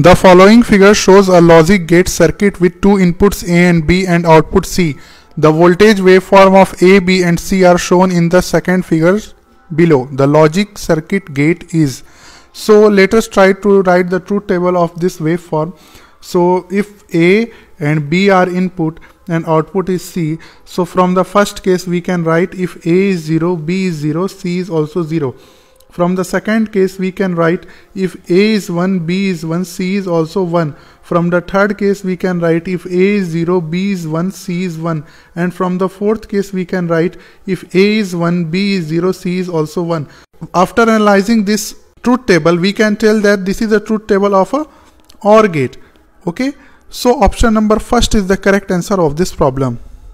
The following figure shows a logic gate circuit with two inputs A and B and output C. The voltage waveform of A, B and C are shown in the second figures below. The logic circuit gate is. So let us try to write the truth table of this waveform. So if A and B are input and output is C. So from the first case we can write if A is 0, B is 0, C is also 0. From the second case we can write if A is 1, B is 1, C is also 1. From the third case we can write if A is 0, B is 1, C is 1. And from the fourth case we can write if A is 1, B is 0, C is also 1. After analyzing this truth table we can tell that this is a truth table of a OR gate. Okay. So option number first is the correct answer of this problem.